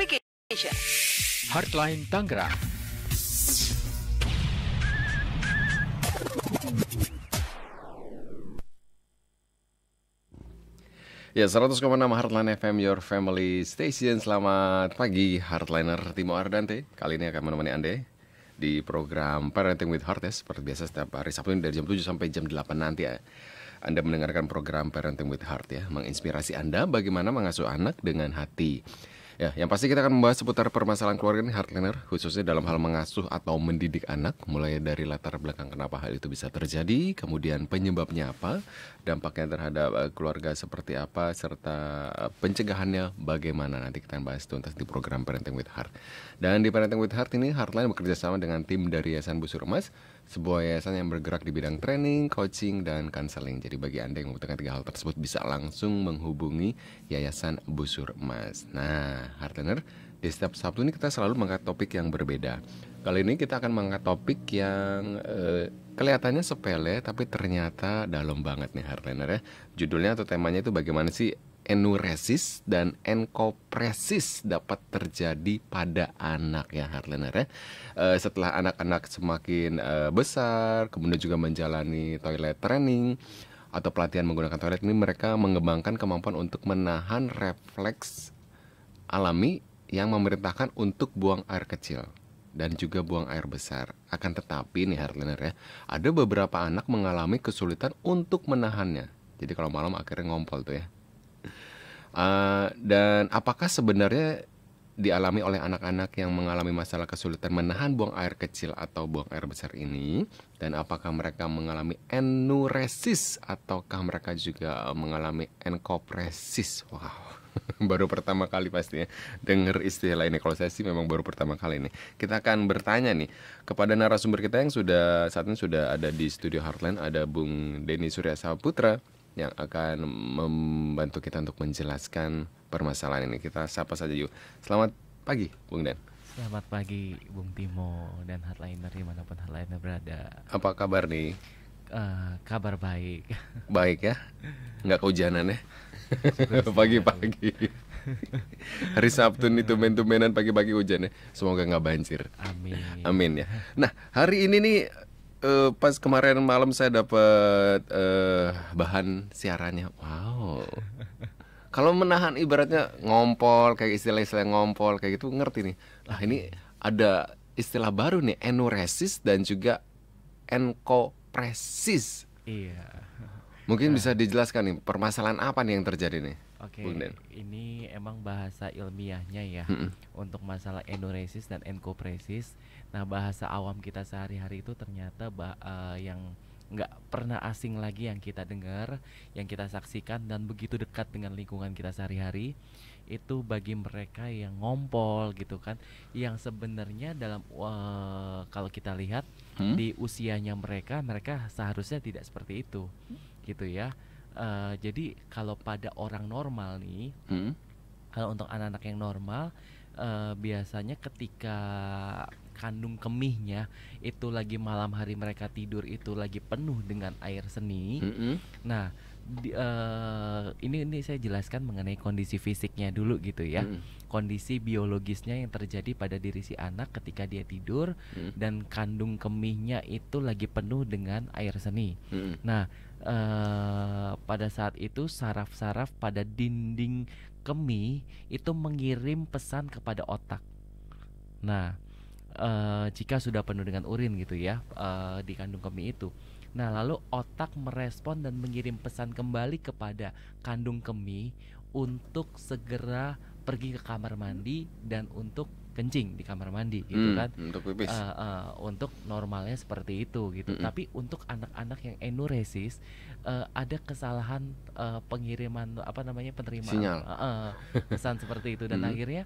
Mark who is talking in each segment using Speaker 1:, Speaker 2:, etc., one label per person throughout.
Speaker 1: Application. Hardline Tangerang. Ya, 100,6 Heartline FM, your family station. Selamat pagi, Heartliner Timo Ardante. Kali ini akan menemani Anda di program Parenting with Heart ya. Seperti biasa setiap hari Sabtu ini dari jam 7 sampai jam 8 nanti ya. Anda mendengarkan program Parenting with Heart ya, menginspirasi Anda bagaimana mengasuh anak dengan hati. Ya, yang pasti kita akan membahas seputar permasalahan keluarga ini hardliner khususnya dalam hal mengasuh atau mendidik anak mulai dari latar belakang kenapa hal itu bisa terjadi, kemudian penyebabnya apa, dampaknya terhadap eh, keluarga seperti apa serta eh, pencegahannya bagaimana. Nanti kita akan bahas tuntas di program Parenting with Heart. Dan di Parenting with Heart ini Heartline bekerja sama dengan tim dari Yayasan Busur Emas sebuah yayasan yang bergerak di bidang training, coaching, dan counseling. Jadi bagi Anda yang membutuhkan tiga hal tersebut bisa langsung menghubungi Yayasan Busur Emas. Nah, Hartener, di setiap Sabtu ini kita selalu mengangkat topik yang berbeda. Kali ini kita akan mengangkat topik yang eh, kelihatannya sepele tapi ternyata dalam banget nih Hartener ya. Judulnya atau temanya itu bagaimana sih enuresis dan enkopresis dapat terjadi pada anak ya Harlener ya. Uh, setelah anak-anak semakin uh, besar, kemudian juga menjalani toilet training atau pelatihan menggunakan toilet ini mereka mengembangkan kemampuan untuk menahan refleks alami yang memerintahkan untuk buang air kecil dan juga buang air besar. Akan tetapi nih Heartlander ya, ada beberapa anak mengalami kesulitan untuk menahannya. Jadi kalau malam akhirnya ngompol tuh ya. Eh, dan apakah sebenarnya dialami oleh anak-anak yang mengalami masalah kesulitan menahan buang air kecil atau buang air besar ini? Dan apakah mereka mengalami enuresis ataukah mereka juga mengalami enkopresis? Wow, baru pertama kali pastinya dengar istilah ini. Kalau saya sih memang baru pertama kali ini. Kita akan bertanya nih kepada narasumber kita yang sudah saat ini sudah ada di studio Heartland ada Bung Denny Surya Saputra yang akan membantu kita untuk menjelaskan permasalahan ini. Kita sapa saja yuk. Selamat pagi, Bung Den
Speaker 2: Selamat pagi, Bung Timo dan hardliner dimanapun hardliner berada.
Speaker 1: Apa kabar nih?
Speaker 2: Uh, kabar baik. Baik
Speaker 1: ya, nggak kehujanan ya? Pagi-pagi. Hari Sabtu nih tumen tumenan pagi-pagi hujan ya. Semoga nggak banjir. Amin. Amin ya. Nah, hari ini nih uh, pas kemarin malam saya dapat uh, eh, bahan siarannya. Wow. Kalau menahan ibaratnya ngompol kayak istilah-istilah ngompol kayak gitu ngerti nih. Nah ini ada istilah baru nih enuresis dan juga enkopresis. Iya. Mungkin nah. bisa dijelaskan nih permasalahan apa nih yang terjadi nih? Oke, okay,
Speaker 2: ini emang bahasa ilmiahnya ya mm -mm. untuk masalah enuresis dan enkopresis Nah bahasa awam kita sehari-hari itu ternyata bah, eh, uh, yang nggak pernah asing lagi yang kita dengar, yang kita saksikan dan begitu dekat dengan lingkungan kita sehari-hari itu bagi mereka yang ngompol gitu kan, yang sebenarnya dalam uh, kalau kita lihat hmm? di usianya mereka, mereka seharusnya tidak seperti itu, gitu ya. Uh, jadi kalau pada orang normal nih, hmm? kalau untuk anak-anak yang normal uh, biasanya ketika kandung kemihnya itu lagi malam hari mereka tidur itu lagi penuh dengan air seni. Mm -hmm. Nah, di, uh, ini ini saya jelaskan mengenai kondisi fisiknya dulu gitu ya. Mm Kondisi biologisnya yang terjadi pada diri si anak ketika dia tidur mm dan kandung kemihnya itu lagi penuh dengan air seni. Mm Nah, uh, pada saat itu saraf-saraf pada dinding kemih itu mengirim pesan kepada otak. Nah, Eh, jika sudah penuh dengan urin gitu ya uh, di kandung kemih itu. Nah, lalu otak merespon dan mengirim pesan kembali kepada kandung kemih untuk segera pergi ke kamar mandi dan untuk kencing di kamar mandi gitu hmm, kan. Untuk pipis. Uh, uh, untuk normalnya seperti itu gitu. hmm Tapi untuk anak-anak yang enuresis uh, ada kesalahan uh, pengiriman apa namanya penerimaan Uh, uh, pesan seperti itu dan hmm akhirnya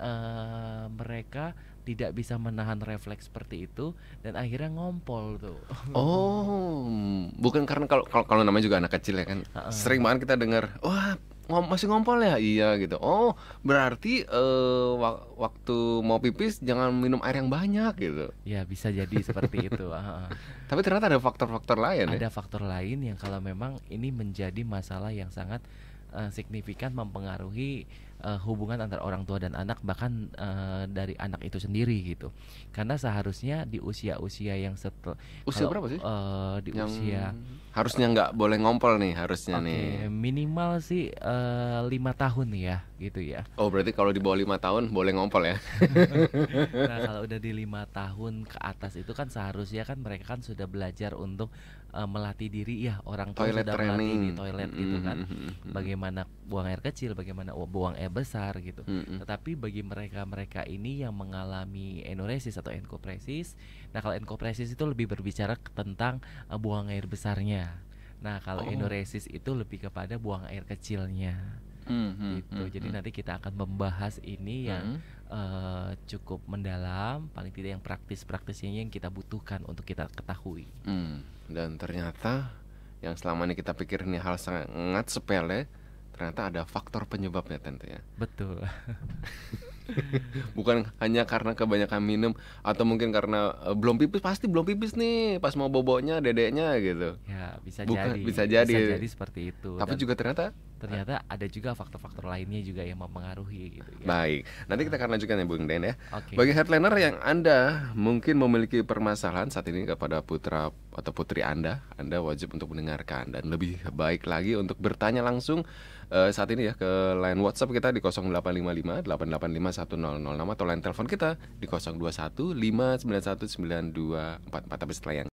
Speaker 2: uh, mereka tidak bisa menahan refleks seperti itu dan akhirnya ngompol tuh.
Speaker 1: Oh, bukan karena kalau kalau namanya juga anak kecil ya kan. Uh -uh. Sering banget kita dengar, wah ngom masih ngompol ya iya gitu oh berarti uh, eh,
Speaker 2: wak waktu mau pipis jangan minum air yang banyak gitu ya bisa jadi seperti itu uh. tapi ternyata ada faktor-faktor lain ya? ada ya? faktor lain yang kalau memang ini menjadi masalah yang sangat uh, signifikan mempengaruhi uh, hubungan antara orang tua dan anak bahkan uh, dari anak itu sendiri gitu karena seharusnya di usia-usia yang setel usia kalau, berapa sih uh, di yang usia
Speaker 1: harusnya nggak boleh ngompol nih harusnya okay, nih
Speaker 2: minimal sih lima uh, tahun ya gitu ya
Speaker 1: oh berarti kalau di bawah lima tahun boleh ngompol ya
Speaker 2: nah kalau udah di lima tahun ke atas itu kan seharusnya kan mereka kan sudah belajar untuk uh, melatih diri ya orang tua toilet sudah training. melatih di toilet mm-hmm. gitu kan bagaimana buang air kecil bagaimana buang air besar gitu mm-hmm. tetapi bagi mereka mereka ini yang mengalami enuresis atau enkopresis nah kalau enkopresis itu lebih berbicara tentang uh, buang air besarnya nah kalau oh. enuresis itu lebih kepada buang air kecilnya mm-hmm. gitu mm-hmm. jadi hmm. nanti kita akan membahas ini yang mm Eh, cukup mendalam, paling tidak yang praktis-praktisnya yang kita butuhkan untuk kita ketahui. Hmm,
Speaker 1: dan ternyata yang selama ini kita pikir ini hal sangat sepele, ternyata ada faktor penyebabnya tentu ya. Betul. Bukan hanya karena kebanyakan minum atau mungkin karena eh, belum pipis pasti belum pipis nih pas mau bobonya dedeknya gitu. Ya, bisa Bukan, jadi. Bisa jadi. Bisa jadi seperti itu. Tapi dan juga ternyata
Speaker 2: ternyata ada juga faktor-faktor lainnya juga yang mempengaruhi gitu
Speaker 1: ya. Baik, nanti kita akan lanjutkan ya Bung Den ya. Okay. Bagi headliner yang Anda mungkin memiliki permasalahan saat ini kepada putra atau putri Anda, Anda wajib untuk mendengarkan dan lebih baik lagi untuk bertanya langsung uh, saat ini ya ke line WhatsApp kita di 0855 885 1006 atau line telepon kita di 021 591 9244 tapi setelah yang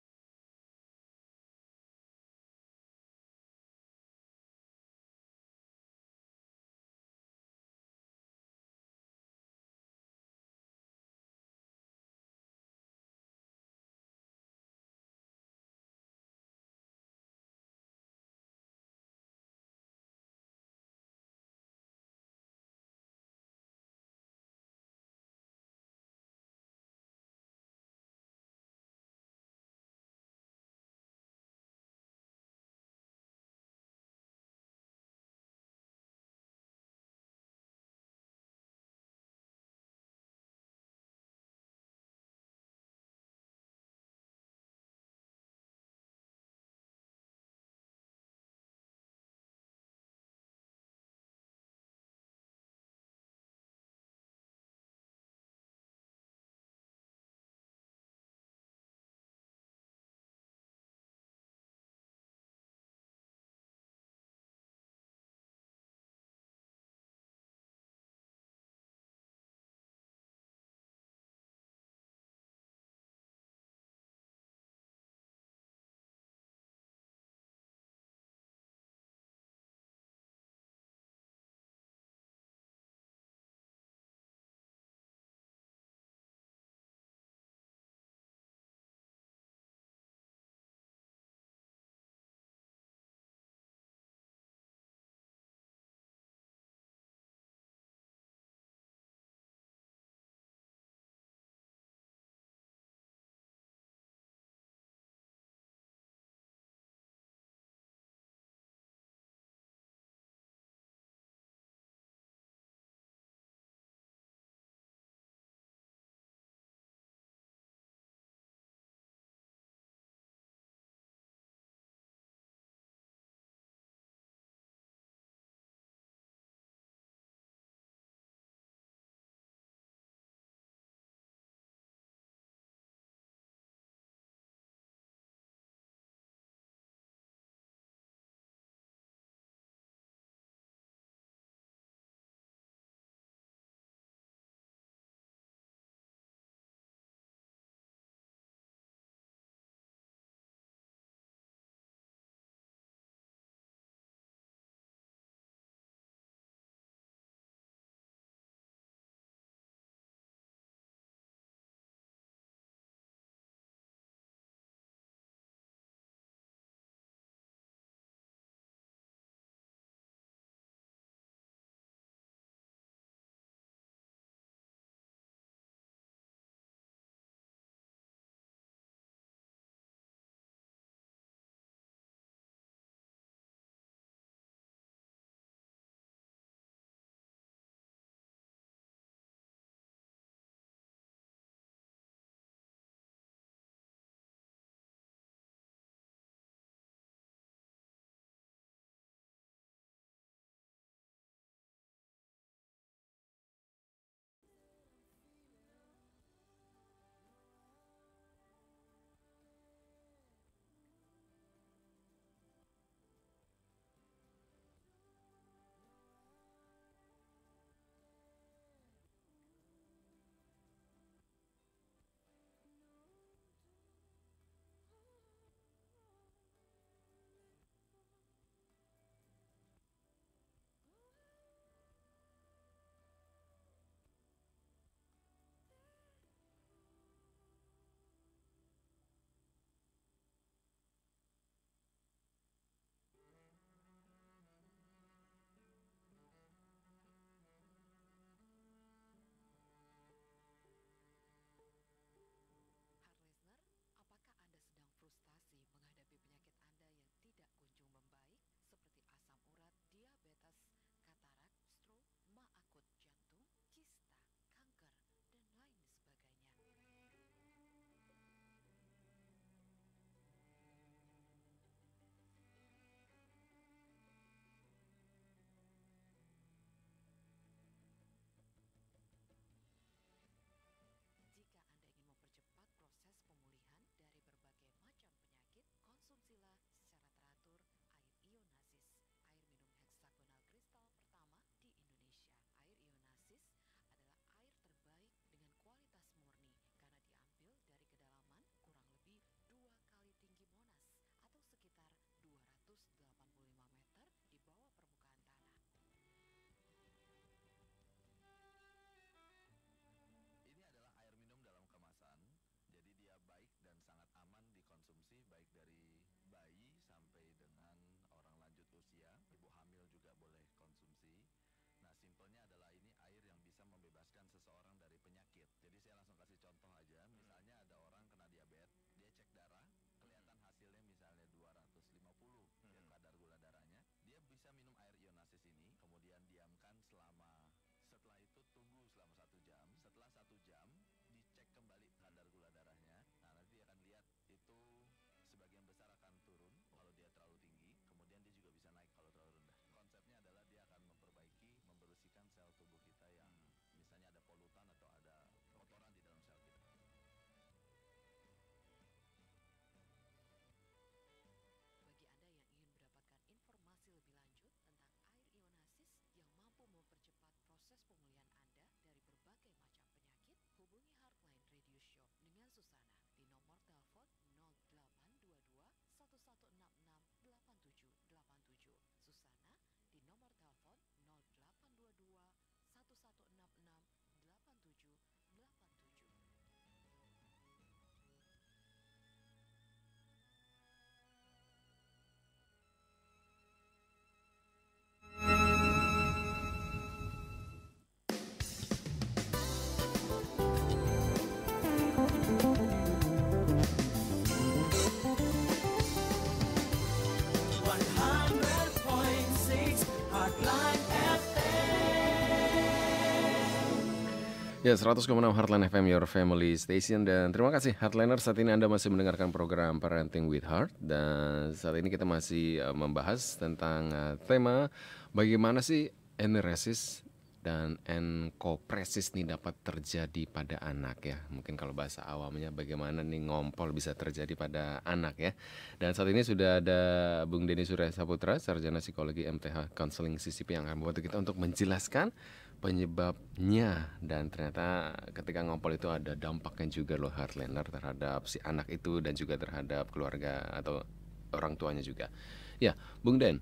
Speaker 1: Ya, 100,6 Heartland FM, your family station. Dan terima kasih Heartliner, saat ini Anda masih mendengarkan program Parenting with Heart. Dan saat ini kita masih eh, membahas tentang eh, tema bagaimana sih enuresis dan enkopresis ini dapat terjadi pada anak ya. Mungkin kalau bahasa awamnya bagaimana nih ngompol bisa terjadi pada anak ya. Dan saat ini sudah ada Bung Denny Surya Saputra, Sarjana Psikologi MTH Counseling CCP yang akan membantu kita untuk menjelaskan penyebabnya dan ternyata ketika ngompol itu ada dampaknya juga loh hardliner terhadap si anak itu dan juga terhadap keluarga atau orang tuanya juga. Ya, Bung Den.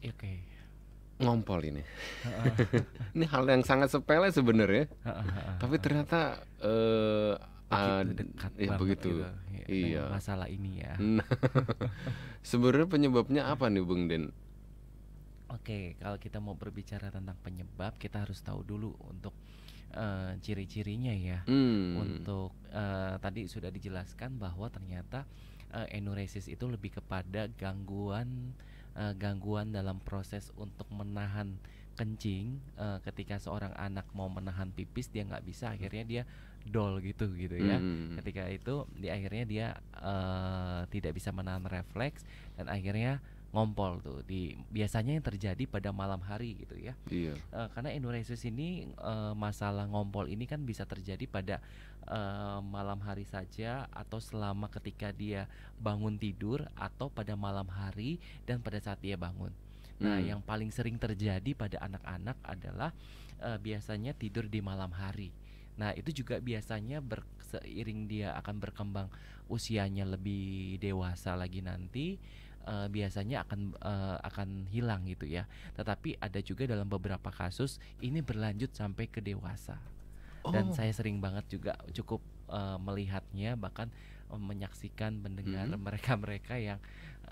Speaker 1: Iya, oke. Okay. Ngompol ini. ini hal yang sangat sepele sebenarnya. Tapi ternyata eh uh, dekat ya begitu. Ya, iya. iya. Masalah
Speaker 2: ini ya. Nah,
Speaker 1: sebenarnya penyebabnya apa nih Bung Den?
Speaker 2: Oke, kalau kita mau berbicara tentang penyebab, kita harus tahu dulu untuk uh, ciri-cirinya ya. Hmm. Untuk uh, tadi sudah dijelaskan bahwa ternyata uh, enuresis itu lebih kepada gangguan uh, gangguan dalam proses untuk menahan kencing uh, ketika seorang anak mau menahan pipis dia nggak bisa hmm. akhirnya dia dol gitu gitu ya hmm. ketika itu di akhirnya dia uh, tidak bisa menahan refleks dan akhirnya ngompol tuh di biasanya yang terjadi pada malam hari gitu ya. Iya. Uh, karena Indonesia ini uh, masalah ngompol ini kan bisa terjadi pada uh, malam hari saja atau selama ketika dia bangun tidur atau pada malam hari dan pada saat dia bangun. Nah, hmm. yang paling sering terjadi pada anak-anak adalah uh, biasanya tidur di malam hari. Nah, itu juga biasanya ber, seiring dia akan berkembang usianya lebih dewasa lagi nanti uh, biasanya akan uh, akan hilang gitu ya. Tetapi ada juga dalam beberapa kasus ini berlanjut sampai ke dewasa. Oh. Dan saya sering banget juga cukup uh, melihatnya bahkan menyaksikan mendengar mereka-mereka yang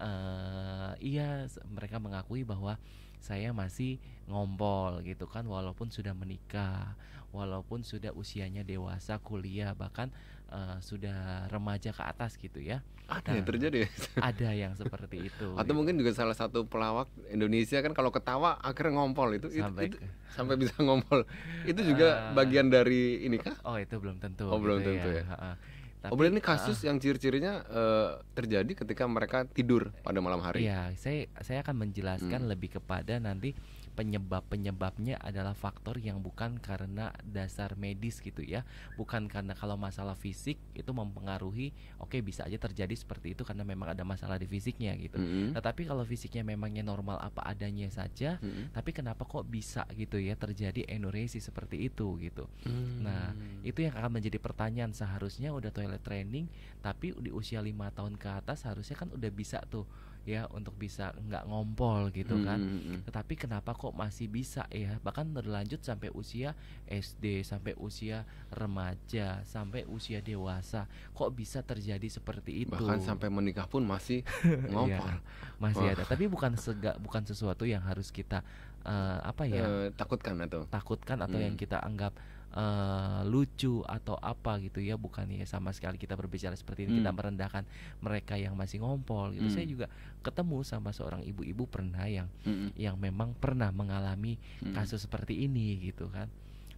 Speaker 2: uh, iya mereka mengakui bahwa saya masih ngompol gitu kan walaupun sudah menikah, walaupun sudah usianya dewasa, kuliah bahkan uh, sudah remaja ke atas gitu ya. Ada ah, nah, yang terjadi. Ya? Ada yang seperti itu. Atau gitu.
Speaker 1: mungkin juga salah satu pelawak Indonesia kan kalau ketawa akhirnya ngompol itu sampai itu, itu, sampai bisa ngompol. Itu juga uh, bagian dari ini kah? Oh, itu belum tentu. Oh, gitu belum tentu ya. ya. Uh, tapi, oh, ini kasus uh, yang ciri-cirinya uh, terjadi ketika mereka tidur pada malam hari. Iya,
Speaker 2: saya saya akan menjelaskan hmm. lebih kepada nanti penyebab-penyebabnya adalah faktor yang bukan karena dasar medis gitu ya. Bukan karena kalau masalah fisik itu mempengaruhi, oke okay, bisa aja terjadi seperti itu karena memang ada masalah di fisiknya gitu. Mm -hmm. Tetapi kalau fisiknya memangnya normal apa adanya saja, mm -hmm. tapi kenapa kok bisa gitu ya terjadi enuresis seperti itu gitu. Mm -hmm. Nah, itu yang akan menjadi pertanyaan seharusnya udah toilet training tapi di usia lima tahun ke atas harusnya kan udah bisa tuh ya untuk bisa nggak ngompol gitu hmm, kan. Hmm, hmm, hmm. Tetapi kenapa kok masih bisa ya bahkan berlanjut sampai usia SD, sampai usia remaja, sampai usia dewasa kok bisa terjadi seperti itu. Bahkan sampai menikah pun masih iya, ngompol. ya, masih Wah. ada. Tapi bukan sega, bukan sesuatu yang harus kita uh, apa ya? Uh, takutkan atau takutkan atau hmm. yang kita anggap Eh, lucu atau apa gitu ya bukan ya sama sekali kita berbicara seperti ini hmm. kita merendahkan mereka yang masih ngompol gitu hmm. saya juga ketemu sama seorang ibu-ibu pernah yang hmm. yang memang pernah mengalami hmm. kasus seperti ini gitu kan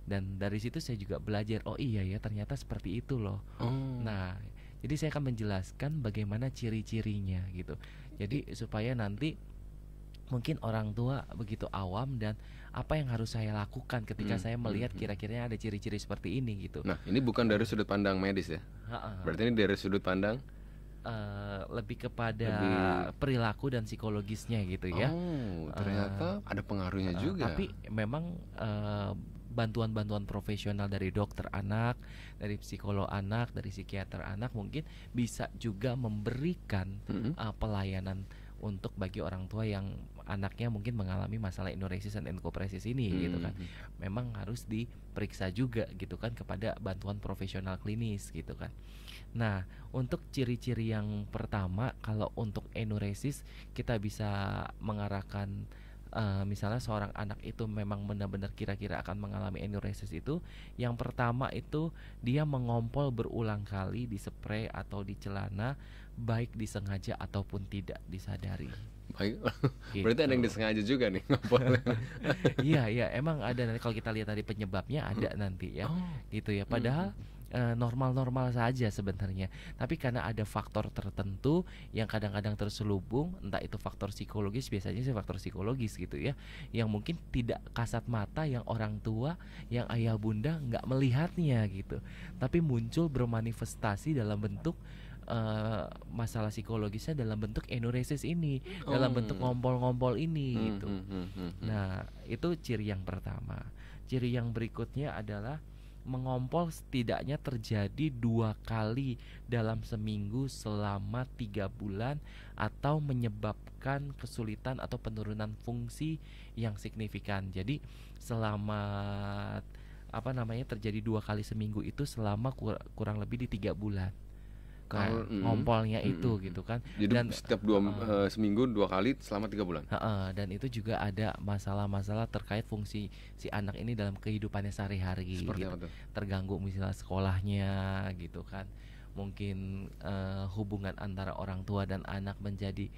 Speaker 2: dan dari situ saya juga belajar oh iya ya ternyata seperti itu loh oh. nah jadi saya akan menjelaskan bagaimana ciri-cirinya gitu jadi supaya nanti mungkin orang tua begitu awam dan apa yang harus saya lakukan ketika hmm. saya hmm, melihat hmm. kira-kiranya ada ciri-ciri seperti ini gitu. Nah,
Speaker 1: ini bukan dari sudut pandang medis ya. Berarti ini dari sudut pandang
Speaker 2: Uh, lebih kepada lebih... perilaku dan psikologisnya gitu ya. Oh, ternyata uh, ada pengaruhnya uh, juga. Tapi memang bantuan bantuan-bantuan profesional dari dokter anak, dari psikolog anak, dari psikiater anak mungkin bisa juga memberikan -hmm. uh, pelayanan untuk bagi orang tua yang anaknya mungkin mengalami masalah enuresis dan enkopresis ini hmm. gitu kan hmm. memang harus diperiksa juga gitu kan kepada bantuan profesional klinis gitu kan nah untuk ciri-ciri yang pertama kalau untuk enuresis kita bisa mengarahkan uh, misalnya seorang anak itu memang benar-benar kira-kira akan mengalami enuresis itu yang pertama itu dia mengompol berulang kali di spray atau di celana baik disengaja ataupun tidak disadari gitu. Berarti ada yang disengaja juga nih Iya iya emang ada nanti kalau kita lihat tadi penyebabnya ada hmm. nanti ya. Oh. Gitu ya. Hmm, padahal normal hmm, hmm. Eh, normal-normal saja sebenarnya. Tapi karena ada faktor tertentu yang kadang-kadang terselubung, entah itu faktor psikologis, biasanya sih faktor psikologis gitu ya, yang mungkin tidak kasat mata yang orang tua, yang ayah bunda nggak melihatnya gitu. Tapi muncul bermanifestasi dalam bentuk Eh, masalah psikologisnya dalam bentuk enuresis ini, oh. dalam bentuk oh. ngompol-ngompol ini hmm, gitu. Hmm hmm, hmm, hmm, Nah, itu ciri yang pertama. Ciri yang berikutnya adalah mengompol setidaknya terjadi dua kali dalam seminggu selama tiga bulan atau menyebabkan kesulitan atau penurunan fungsi yang signifikan. Jadi selama apa namanya terjadi dua kali seminggu itu selama kurang lebih di tiga bulan kalau mm -hmm. ngompolnya itu mm gitu kan
Speaker 1: jadi dan, setiap dua uh, seminggu dua kali selama tiga bulan
Speaker 2: uh, dan itu juga ada masalah-masalah terkait fungsi si anak ini dalam kehidupannya sehari-hari gitu. terganggu misalnya sekolahnya gitu kan mungkin uh, hubungan antara orang tua dan anak menjadi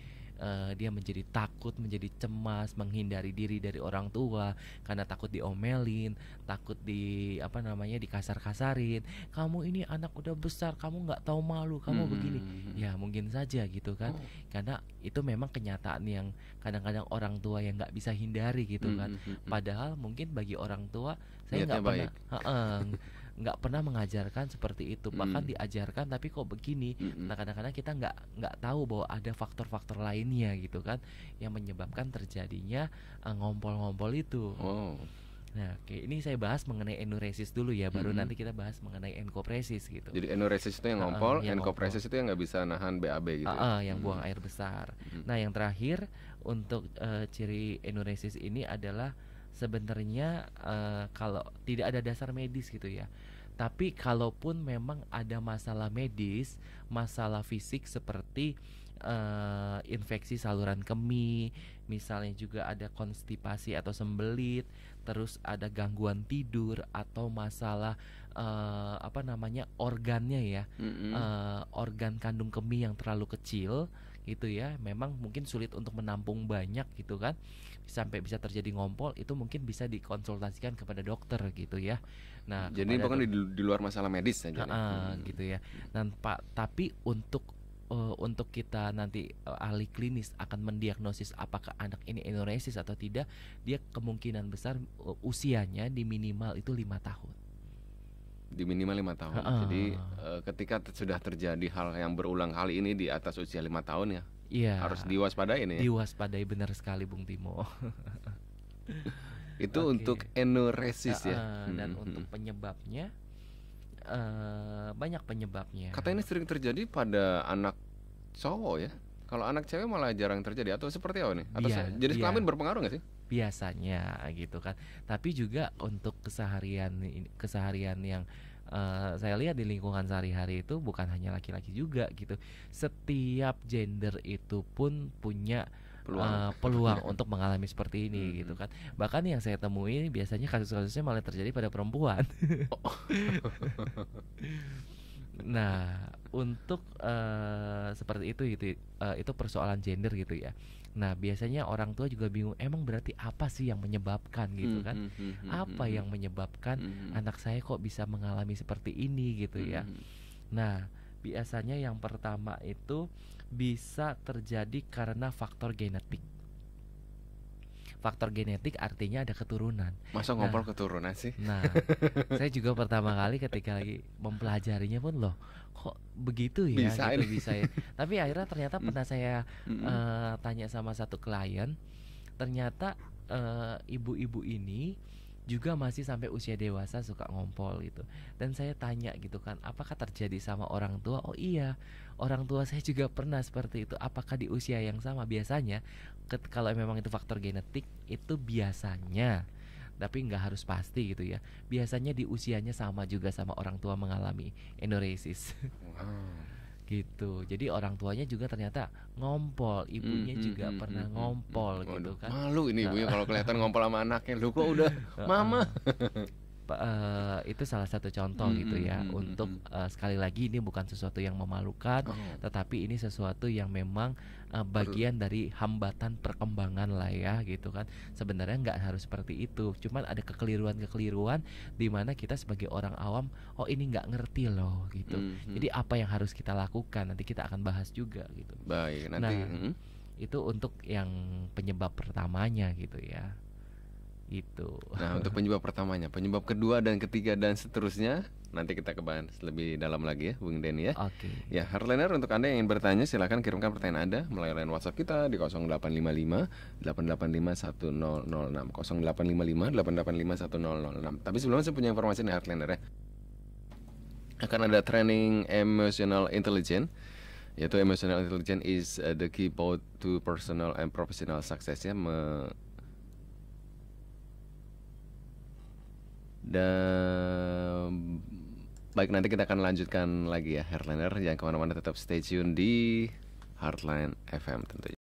Speaker 2: uh, dia menjadi takut, menjadi cemas, menghindari diri dari orang tua karena takut diomelin, takut di apa namanya dikasar-kasarin. Kamu ini anak udah besar, kamu nggak tahu malu, kamu hmm. begini. Hmm, hmm, hmm. Ya mungkin saja gitu kan, oh. karena itu memang kenyataan yang kadang-kadang orang tua yang nggak bisa hindari gitu hmm. kan. Padahal mungkin bagi orang tua saya nggak pernah. Uh nggak pernah mengajarkan seperti itu hmm. bahkan hmm. diajarkan tapi kok begini hmm. nah kadang-kadang kita nggak nggak tahu bahwa ada faktor-faktor lainnya gitu kan yang menyebabkan terjadinya eh, ngompol-ngompol itu oh. Nah, oke, ini saya bahas mengenai enuresis dulu ya, baru mm -hmm. nanti kita bahas mengenai enkopresis gitu. Jadi enuresis itu yang ngompol, uh, enkopresis
Speaker 1: ngompol. itu yang nggak bisa nahan BAB
Speaker 2: gitu. Uh, uh, ya? yang mm -hmm. buang air besar. Mm -hmm. Nah, yang terakhir untuk uh, ciri enuresis ini adalah sebenarnya uh, kalau tidak ada dasar medis gitu ya. Tapi kalaupun memang ada masalah medis, masalah fisik seperti uh, infeksi saluran kemih, misalnya juga ada konstipasi atau sembelit, terus ada gangguan tidur atau masalah uh, apa namanya organnya ya, mm-hmm. uh, organ kandung kemih yang terlalu kecil gitu ya, memang mungkin sulit untuk menampung banyak gitu kan sampai bisa terjadi ngompol itu mungkin bisa dikonsultasikan kepada dokter gitu ya. Nah, jadi bukan di, di luar masalah medis saja. Uh, hmm. gitu ya. Nah, Pak, tapi untuk uh, untuk kita nanti uh, ahli klinis akan mendiagnosis apakah anak ini enuresis atau tidak, dia kemungkinan besar uh, usianya di minimal itu lima tahun.
Speaker 1: Di minimal lima tahun. Uh. Jadi uh, ketika sudah terjadi hal yang berulang kali ini di atas usia lima tahun ya, Iya. Harus diwaspadai ini. Ya?
Speaker 2: Diwaspadai benar sekali Bung Timo. itu okay. untuk enuresis uh, ya. Hmm, dan hmm, hmm. untuk penyebabnya uh, banyak penyebabnya.
Speaker 1: Kata ini sering terjadi pada anak cowok ya. Kalau anak cewek malah jarang terjadi atau seperti apa nih? Atau Bia, jadi iya. kelamin berpengaruh nggak sih?
Speaker 2: Biasanya gitu kan. Tapi juga untuk keseharian keseharian yang uh, saya lihat di lingkungan sehari-hari itu bukan hanya laki-laki juga gitu. Setiap gender itu pun punya peluang, uh, peluang untuk mengalami seperti ini hmm. gitu kan. Bahkan yang saya temui biasanya kasus-kasusnya malah terjadi pada perempuan. oh. Nah, untuk uh, seperti itu gitu uh, itu persoalan gender gitu ya. Nah, biasanya orang tua juga bingung emang berarti apa sih yang menyebabkan gitu hmm, kan? Mm -hmm, apa yang menyebabkan mm -hmm. anak saya kok bisa mengalami seperti ini gitu ya. -hmm. Nah, biasanya yang pertama itu bisa terjadi karena faktor genetik faktor genetik artinya ada keturunan. Masa nah,
Speaker 1: keturunan sih? Nah,
Speaker 2: saya juga pertama kali ketika lagi mempelajarinya pun loh, kok begitu ya? Bisa gitu, bisa ya. Tapi akhirnya ternyata mm. pernah saya mm-hmm. uh, tanya sama satu klien, ternyata ibu eh, ibu-ibu ini juga masih sampai usia dewasa suka ngompol gitu. Dan saya tanya gitu kan, apakah terjadi sama orang tua? Oh iya, orang tua saya juga pernah seperti itu. Apakah di usia yang sama biasanya? Kalau memang itu faktor genetik, itu biasanya tapi nggak harus pasti gitu ya. Biasanya di usianya sama juga sama orang tua mengalami endoresis Wow gitu jadi orang tuanya juga ternyata ngompol ibunya hmm, juga hmm, hmm pernah hmm, hmm. ngompol hmm, gitu kan malu ini ibunya kalau kelihatan ngompol sama anaknya lu kok udah mama uh, itu salah satu contoh -hmm. gitu hmm, ya untuk uh, sekali lagi ini bukan sesuatu yang memalukan oh. tetapi ini sesuatu yang memang uh, bagian dari hambatan perkembangan lah ya gitu kan sebenarnya nggak harus seperti itu cuman ada kekeliruan-kekeliruan di mana kita sebagai orang awam oh ini nggak ngerti loh gitu mm-hmm. jadi apa yang harus kita lakukan nanti kita akan bahas juga gitu baik nanti nah, hmm itu untuk yang penyebab pertamanya gitu ya itu nah untuk
Speaker 1: penyebab pertamanya penyebab kedua dan ketiga dan seterusnya Nanti kita kebahas lebih dalam lagi ya, Bung Denny ya. Oke. Okay. Ya, Heartliner untuk Anda yang ingin bertanya silahkan kirimkan pertanyaan Anda melalui line WhatsApp kita di 0855 885 1006 0855 885 1006. Tapi sebelumnya saya punya informasi nih Heartliner ya. Akan ada training emotional intelligence yaitu emotional intelligence is uh, the key both to personal and professional success ya me dan Baik, nanti kita akan lanjutkan lagi ya Heartliner Jangan kemana-mana, tetap stay tune di
Speaker 3: Heartline FM tentunya.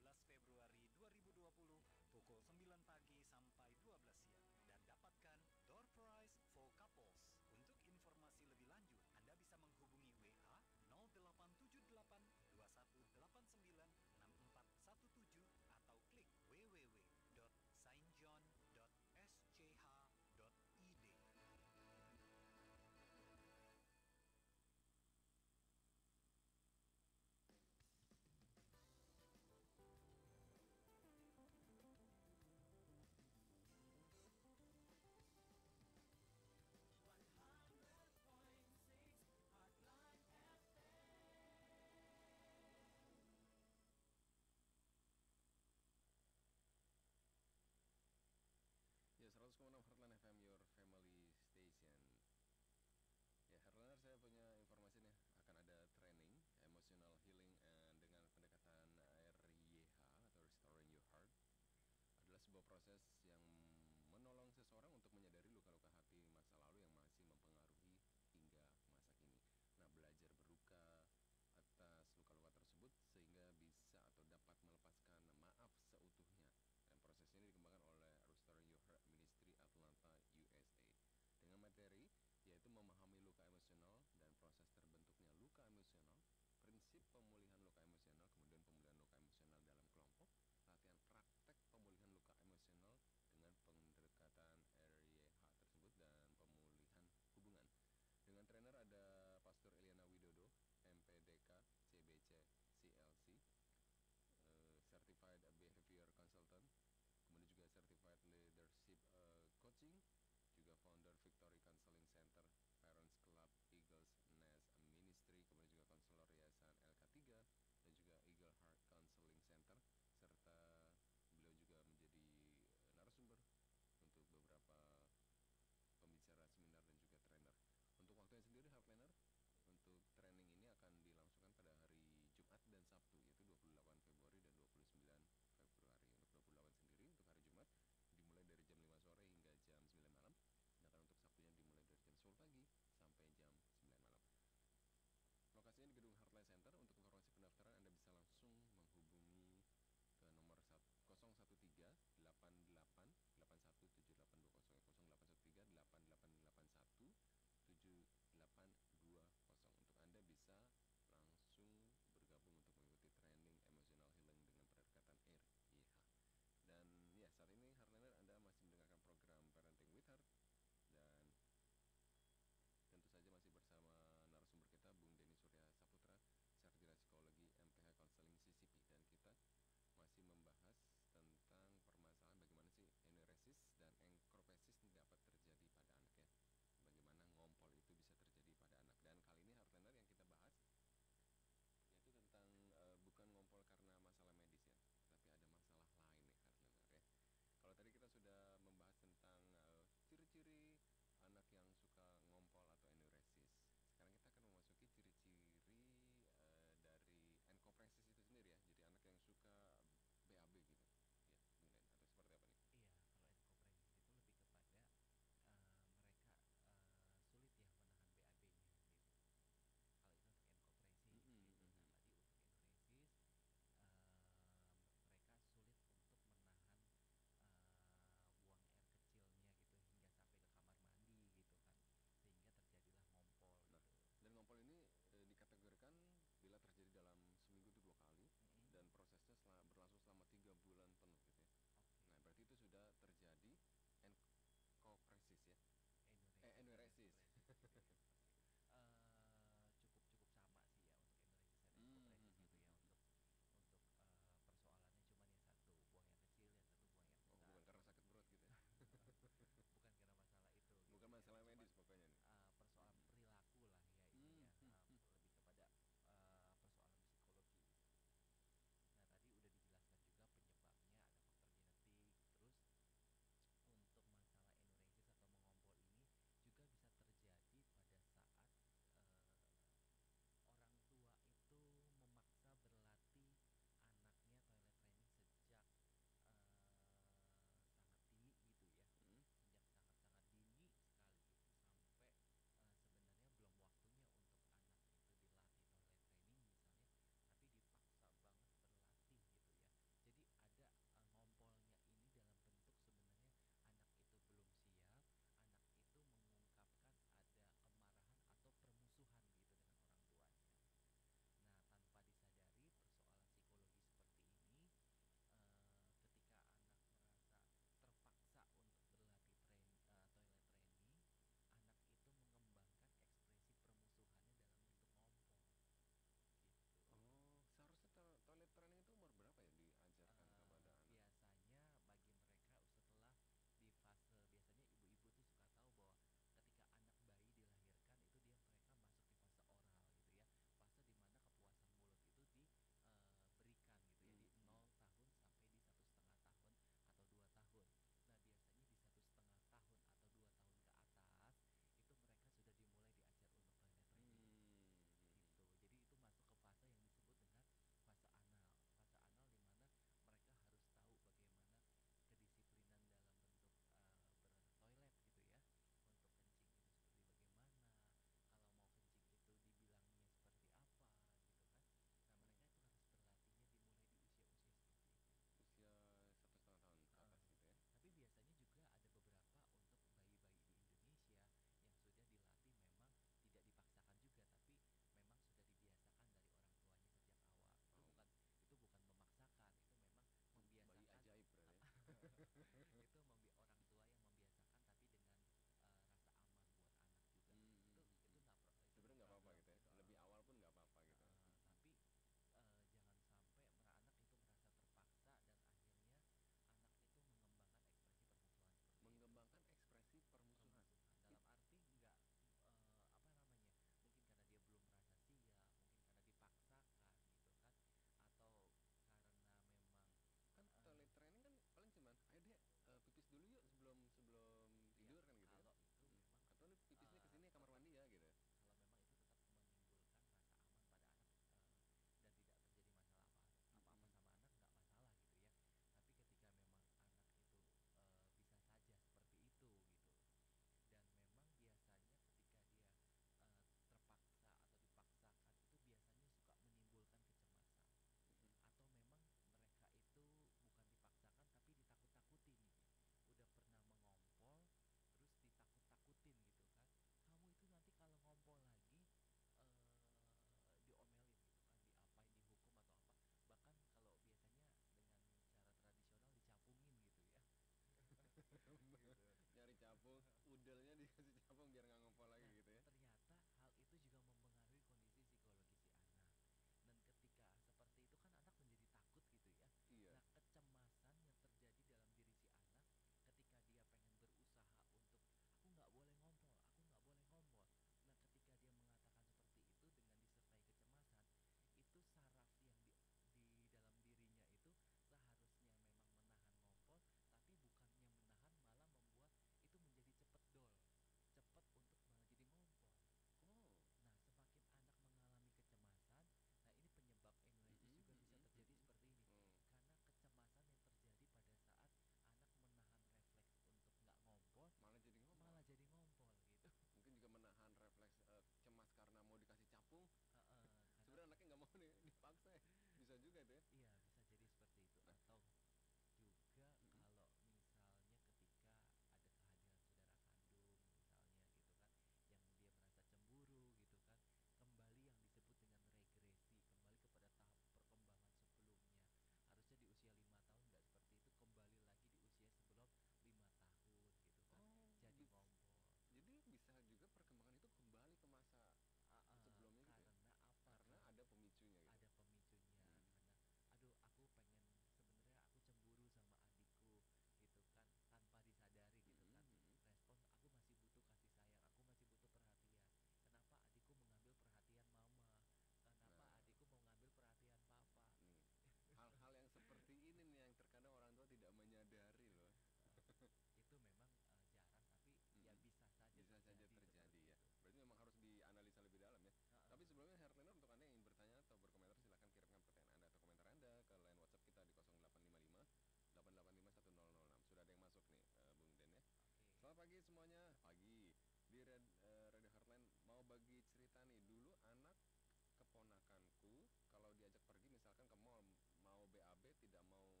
Speaker 1: berbagi cerita nih dulu anak keponakanku kalau diajak pergi misalkan ke mall mau BAB tidak mau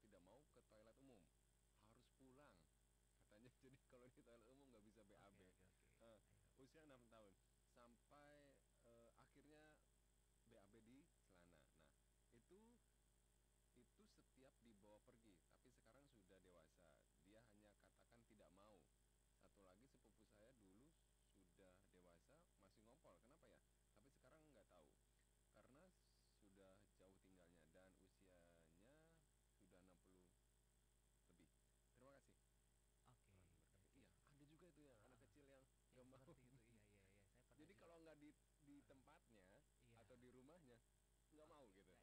Speaker 1: tidak mau ke toilet umum harus pulang katanya jadi kalau di toilet umum nggak bisa BAB okay, okay, Uh, usia 6 tahun sampai uh, akhirnya BAB di celana nah itu itu setiap dibawa pergi tapi masalahnya nggak mau gitu